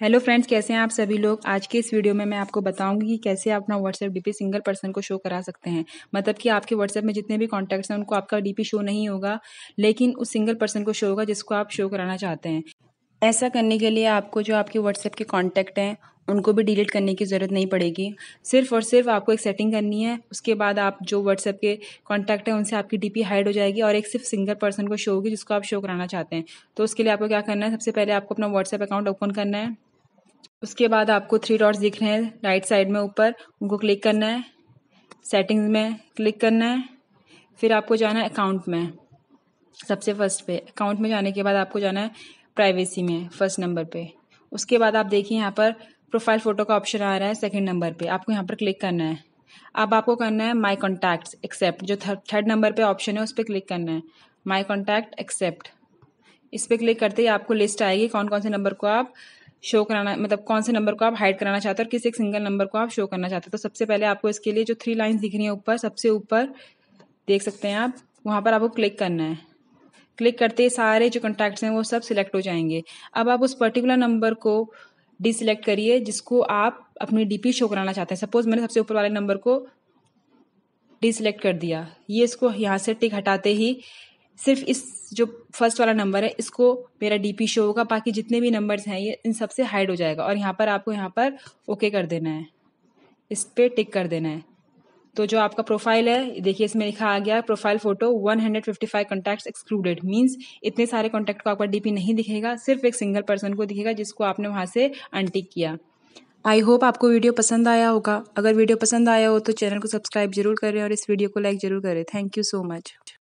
hello friends कैसे हैं आप सभी लोग आज के इस वीडियो में मैं आपको बताऊंगी कि कैसे आप अपना व्हाट्सएप डीपी सिंगल पर्सन को शो करा सकते हैं मतलब कि आपके व्हाट्सएप में जितने भी कॉन्टैक्ट्स हैं उनको आपका डीपी शो नहीं होगा लेकिन उस सिंगल पर्सन को शो होगा जिसको आप शो कराना चाहते हैं ऐसा करने के लिए आपको जो आपके व्हाट्सएप के कॉन्टैक्ट हैं उनको भी डिलीट करने की ज़रूरत नहीं पड़ेगी सिर्फ और सिर्फ आपको एक सेटिंग करनी है उसके बाद आप जो व्हाट्सएप के कॉन्टैक्ट हैं उनसे आपकी डीपी हाइड हो जाएगी और एक सिर्फ सिंगल पर्सन को शो होगी जिसको आप शो कराना चाहते हैं तो उसके लिए आपको क्या करना है सबसे पहले आपको अपना व्हाट्सएप अकाउंट ओपन करना है उसके बाद आपको थ्री डॉट्स दिख रहे हैं राइट साइड में ऊपर उनको क्लिक करना है सेटिंग्स में क्लिक करना है फिर आपको जाना है अकाउंट में सबसे फर्स्ट पे अकाउंट में जाने के बाद आपको जाना है प्राइवेसी में फर्स्ट नंबर पे उसके बाद आप देखिए यहाँ पर प्रोफाइल फ़ोटो का ऑप्शन आ रहा है सेकंड नंबर पे आपको यहाँ पर क्लिक करना है अब आपको करना है माय कॉन्टैक्ट्स एक्सेप्ट जो थर्ड नंबर पे ऑप्शन है उस पर क्लिक करना है माय कॉन्टैक्ट एक्सेप्ट इस पर क्लिक करते ही आपको लिस्ट आएगी कौन कौन से नंबर को आप शो कराना मतलब कौन से नंबर को आप हाइड कराना चाहते हो और किस एक सिंगल नंबर को आप शो करना चाहते हो तो सबसे पहले आपको इसके लिए जो थ्री लाइन्स दिख रही है ऊपर सबसे ऊपर देख सकते हैं आप वहां पर आपको क्लिक करना है क्लिक करते ही सारे जो कॉन्टैक्ट्स हैं वो सब सिलेक्ट हो जाएंगे अब आप उस पर्टिकुलर नंबर को डिसलेक्ट करिए जिसको आप अपनी डीपी शो कराना चाहते हैं सपोज मैंने सबसे ऊपर वाले नंबर को डिसलेक्ट कर दिया ये इसको यहाँ से टिक हटाते ही सिर्फ इस जो फर्स्ट वाला नंबर है इसको मेरा डीपी शो होगा बाकी जितने भी नंबर्स हैं ये इन सबसे हाइड हो जाएगा और यहाँ पर आपको यहाँ पर ओके कर देना है इस पर टिक कर देना है तो जो आपका प्रोफाइल है देखिए इसमें लिखा आ गया profile photo 155 contacts excluded means इतने सारे कॉन्टैक्ट को आपका डीपी नहीं दिखेगा सिर्फ एक सिंगल पर्सन को दिखेगा जिसको आपने वहाँ से अनटिक किया आई होप आपको वीडियो पसंद आया होगा अगर वीडियो पसंद आया हो तो चैनल को सब्सक्राइब जरूर करें और इस वीडियो को लाइक जरूर करें थैंक यू सो मच